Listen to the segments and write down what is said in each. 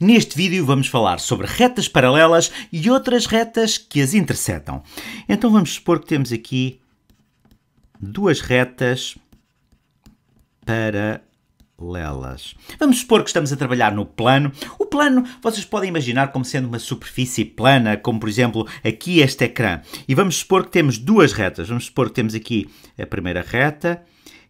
Neste vídeo vamos falar sobre retas paralelas e outras retas que as interceptam. Então vamos supor que temos aqui duas retas paralelas. Vamos supor que estamos a trabalhar no plano. O plano vocês podem imaginar como sendo uma superfície plana, como por exemplo aqui este ecrã. E vamos supor que temos duas retas. Vamos supor que temos aqui a primeira reta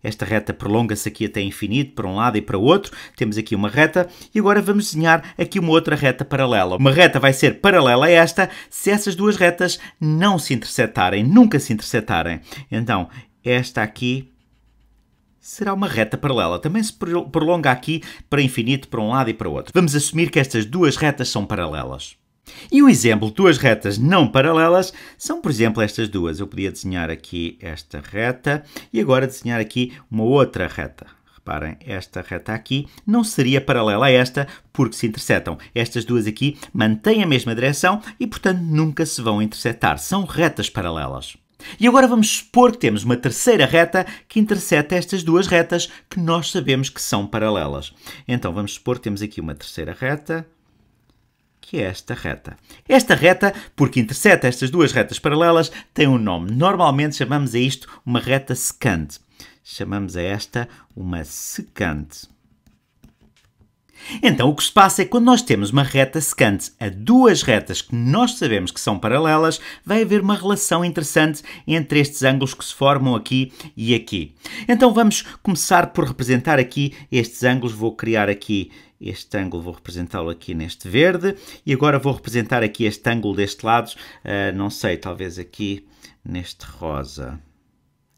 esta reta prolonga-se aqui até infinito, para um lado e para o outro. Temos aqui uma reta e agora vamos desenhar aqui uma outra reta paralela. Uma reta vai ser paralela a esta se essas duas retas não se interceptarem, nunca se interceptarem. Então, esta aqui será uma reta paralela. Também se prolonga aqui para infinito, para um lado e para o outro. Vamos assumir que estas duas retas são paralelas. E o exemplo de duas retas não paralelas são, por exemplo, estas duas. Eu podia desenhar aqui esta reta e agora desenhar aqui uma outra reta. Reparem, esta reta aqui não seria paralela a esta porque se interceptam. Estas duas aqui mantêm a mesma direção e, portanto, nunca se vão interceptar. São retas paralelas. E agora vamos supor que temos uma terceira reta que intercepta estas duas retas que nós sabemos que são paralelas. Então vamos supor que temos aqui uma terceira reta que é esta reta. Esta reta, porque interseta estas duas retas paralelas, tem um nome. Normalmente chamamos a isto uma reta secante. Chamamos a esta uma secante. Então, o que se passa é que quando nós temos uma reta secante a duas retas que nós sabemos que são paralelas, vai haver uma relação interessante entre estes ângulos que se formam aqui e aqui. Então, vamos começar por representar aqui estes ângulos. Vou criar aqui este ângulo vou representá-lo aqui neste verde e agora vou representar aqui este ângulo deste lado, uh, não sei, talvez aqui neste rosa.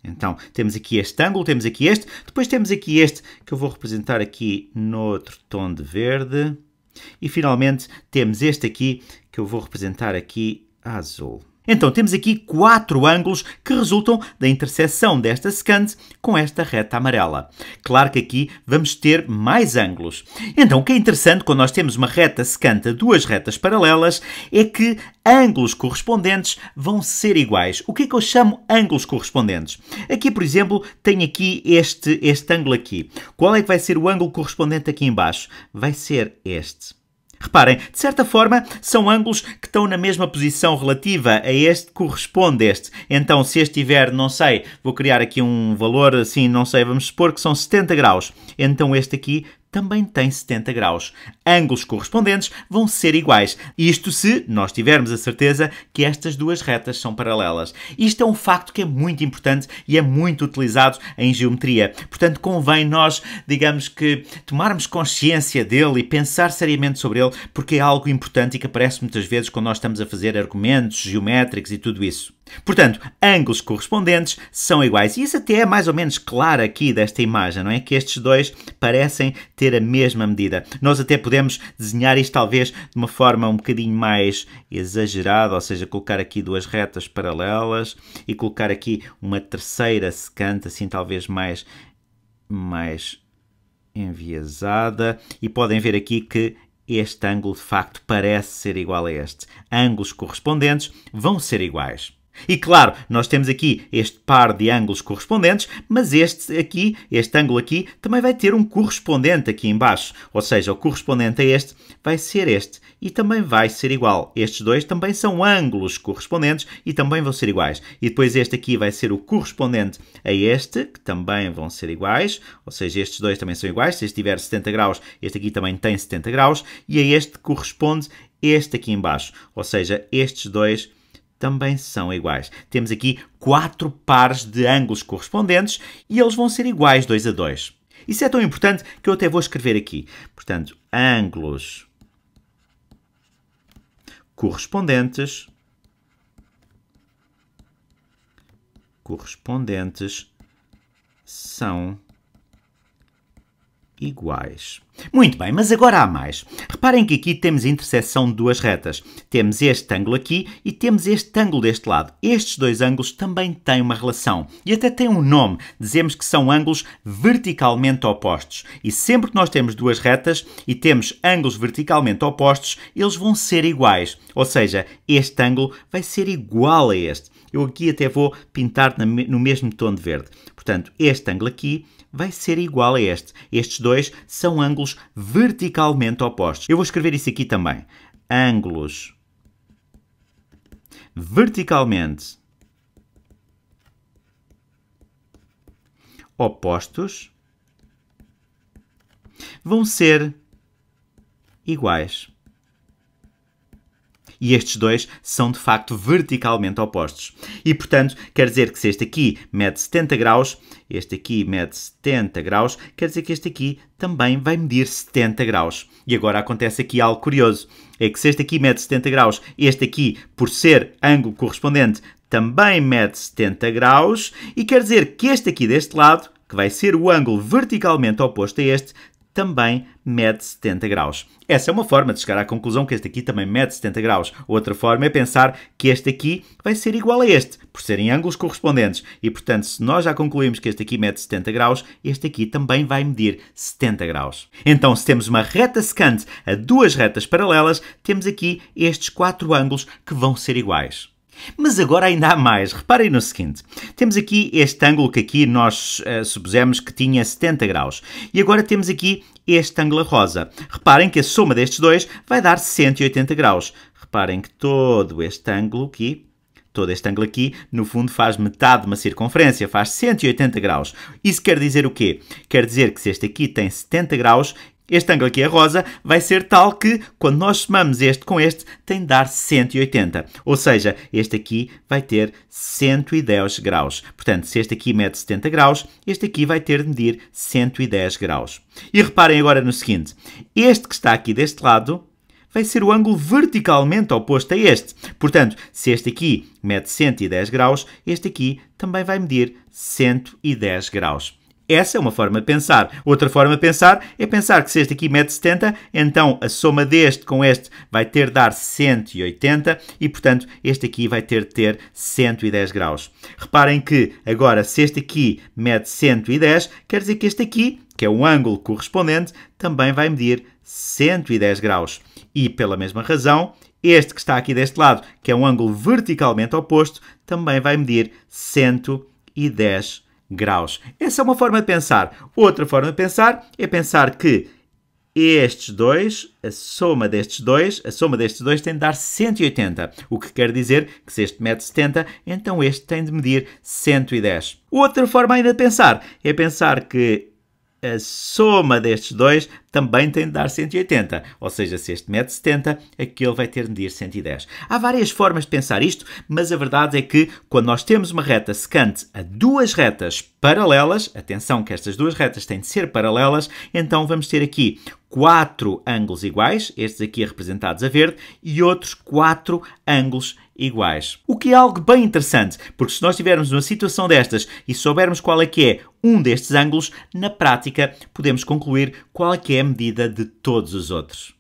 Então, temos aqui este ângulo, temos aqui este, depois temos aqui este que eu vou representar aqui noutro tom de verde e finalmente temos este aqui que eu vou representar aqui azul. Então temos aqui quatro ângulos que resultam da intersecção desta secante com esta reta amarela. Claro que aqui vamos ter mais ângulos. Então o que é interessante quando nós temos uma reta secante a duas retas paralelas é que ângulos correspondentes vão ser iguais. O que é que eu chamo ângulos correspondentes? Aqui, por exemplo, tenho aqui este, este ângulo aqui. Qual é que vai ser o ângulo correspondente aqui embaixo? Vai ser este. Reparem, de certa forma, são ângulos que estão na mesma posição relativa a este corresponde a este. Então, se este tiver, não sei, vou criar aqui um valor assim, não sei, vamos supor que são 70 graus. Então este aqui também tem 70 graus. Ângulos correspondentes vão ser iguais, isto se nós tivermos a certeza que estas duas retas são paralelas. Isto é um facto que é muito importante e é muito utilizado em geometria. Portanto, convém nós, digamos que, tomarmos consciência dele e pensar seriamente sobre ele, porque é algo importante e que aparece muitas vezes quando nós estamos a fazer argumentos geométricos e tudo isso. Portanto, ângulos correspondentes são iguais. E isso até é mais ou menos claro aqui desta imagem, não é? Que estes dois parecem ter a mesma medida. Nós até podemos desenhar isto talvez de uma forma um bocadinho mais exagerada, ou seja, colocar aqui duas retas paralelas e colocar aqui uma terceira secante, assim talvez mais mais enviesada. E podem ver aqui que este ângulo de facto parece ser igual a este. Ângulos correspondentes vão ser iguais. E claro, nós temos aqui este par de ângulos correspondentes, mas este aqui, este ângulo aqui, também vai ter um correspondente aqui embaixo. Ou seja, o correspondente a este vai ser este e também vai ser igual. Estes dois também são ângulos correspondentes e também vão ser iguais. E depois este aqui vai ser o correspondente a este, que também vão ser iguais. Ou seja, estes dois também são iguais. Se este tiver 70 graus, este aqui também tem 70 graus. E a este corresponde este aqui embaixo. Ou seja, estes dois também são iguais. Temos aqui quatro pares de ângulos correspondentes e eles vão ser iguais 2 a 2. Isso é tão importante que eu até vou escrever aqui. Portanto, ângulos correspondentes correspondentes são iguais. Muito bem, mas agora há mais. Reparem que aqui temos a intersecção de duas retas. Temos este ângulo aqui e temos este ângulo deste lado. Estes dois ângulos também têm uma relação e até têm um nome. Dizemos que são ângulos verticalmente opostos. E sempre que nós temos duas retas e temos ângulos verticalmente opostos, eles vão ser iguais. Ou seja, este ângulo vai ser igual a este. Eu aqui até vou pintar no mesmo tom de verde. Portanto, este ângulo aqui vai ser igual a este. Estes dois são ângulos verticalmente opostos. Eu vou escrever isso aqui também. Ângulos verticalmente opostos vão ser iguais e estes dois são de facto verticalmente opostos. E portanto, quer dizer que se este aqui mede 70 graus, este aqui mede 70 graus, quer dizer que este aqui também vai medir 70 graus. E agora acontece aqui algo curioso: é que se este aqui mede 70 graus, este aqui, por ser ângulo correspondente, também mede 70 graus, e quer dizer que este aqui deste lado, que vai ser o ângulo verticalmente oposto a este, também mede 70 graus. Essa é uma forma de chegar à conclusão que este aqui também mede 70 graus. Outra forma é pensar que este aqui vai ser igual a este, por serem ângulos correspondentes. E, portanto, se nós já concluímos que este aqui mede 70 graus, este aqui também vai medir 70 graus. Então, se temos uma reta secante a duas retas paralelas, temos aqui estes quatro ângulos que vão ser iguais. Mas agora ainda há mais. Reparem no seguinte: temos aqui este ângulo que aqui nós uh, supusemos que tinha 70 graus. E agora temos aqui este ângulo rosa. Reparem que a soma destes dois vai dar 180 graus. Reparem que todo este ângulo aqui todo este ângulo aqui, no fundo faz metade de uma circunferência, faz 180 graus. Isso quer dizer o quê? Quer dizer que se este aqui tem 70 graus, este ângulo aqui, a rosa, vai ser tal que, quando nós somamos este com este, tem de dar 180. Ou seja, este aqui vai ter 110 graus. Portanto, se este aqui mede 70 graus, este aqui vai ter de medir 110 graus. E reparem agora no seguinte. Este que está aqui deste lado vai ser o ângulo verticalmente oposto a este. Portanto, se este aqui mede 110 graus, este aqui também vai medir 110 graus. Essa é uma forma de pensar. Outra forma de pensar é pensar que se este aqui mete 70, então a soma deste com este vai ter de dar 180 e, portanto, este aqui vai ter de ter 110 graus. Reparem que agora, se este aqui mete 110, quer dizer que este aqui, que é o ângulo correspondente, também vai medir 110 graus. E, pela mesma razão, este que está aqui deste lado, que é um ângulo verticalmente oposto, também vai medir 110 graus graus. Essa é uma forma de pensar. Outra forma de pensar é pensar que estes dois, a soma destes dois, a soma destes dois tem de dar 180, o que quer dizer que se este mede 70, então este tem de medir 110. Outra forma ainda de pensar é pensar que a soma destes dois também tem de dar 180. Ou seja, se este mede 70, aquele vai ter de medir 110. Há várias formas de pensar isto, mas a verdade é que quando nós temos uma reta secante a duas retas paralelas, atenção que estas duas retas têm de ser paralelas, então vamos ter aqui quatro ângulos iguais, estes aqui representados a verde, e outros quatro ângulos iguais. O que é algo bem interessante, porque se nós tivermos uma situação destas e soubermos qual é que é um destes ângulos, na prática podemos concluir qual é que é a medida de todos os outros.